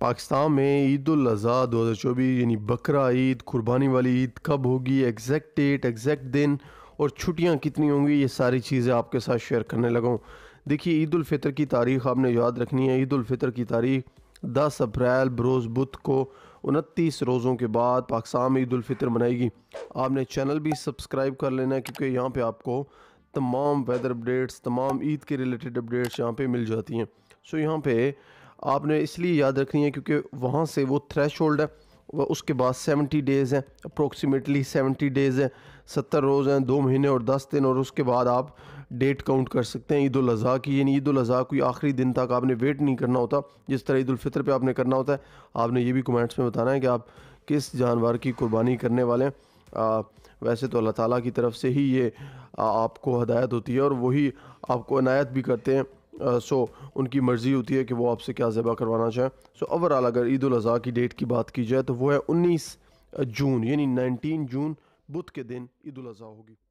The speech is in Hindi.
पाकिस्तान में ईद अजी दो हज़ार चौबीस यानी बकरा ईद कुर्बानी वाली ईद कब होगी एग्जैक्ट डेट एग्जैक्ट दिन और छुट्टियाँ कितनी होंगी ये सारी चीज़ें आपके साथ शेयर करने लगाऊँ देखिए ईद फ़ितर की तारीख आपने याद रखनी है ईद फ़ितर की तारीख दस अप्रैल बरोज़ बुध को उनतीस रोज़ों के बाद पाकिस्तान में ईद फ़ितर मनाएगी आपने चैनल भी सब्सक्राइब कर लेना है क्योंकि यहाँ पर आपको तमाम वेदर अपडेट्स तमाम ईद के रिलेटेड अपडेट्स यहाँ पर मिल जाती हैं सो यहाँ पर आपने इसलिए याद रखनी है क्योंकि वहाँ से वो थ्रेश है वह उसके बाद सेवेंटी डेज़ हैं अप्रोक्सीमेटली सेवेंटी डेज़ हैं सत्तर रोज़ हैं दो महीने और दस दिन और उसके बाद आप डेट काउंट कर सकते हैं ईद अजी की यानी ईद अजी कोई आखिरी दिन तक आपने वेट नहीं करना होता जिस तरह ईदालफ़ितर पर आपने करना होता है आपने ये भी कमेंट्स में बताना है कि आप किस जानवर की कुर्बानी करने वाले हैं आ, वैसे तो अल्लाह ताली की तरफ से ही ये आ, आपको हदायत होती है और वही आपको अनायत भी करते हैं सो uh, so, उनकी मर्ज़ी होती है कि वो आपसे क्या ज़बा करवाना चाहें सो so, ओवरऑल अगर ईद अजी की डेट की बात की जाए तो वो है उन्नीस जून यानी नाइनटीन जून बुध के दिन ईद अजी होगी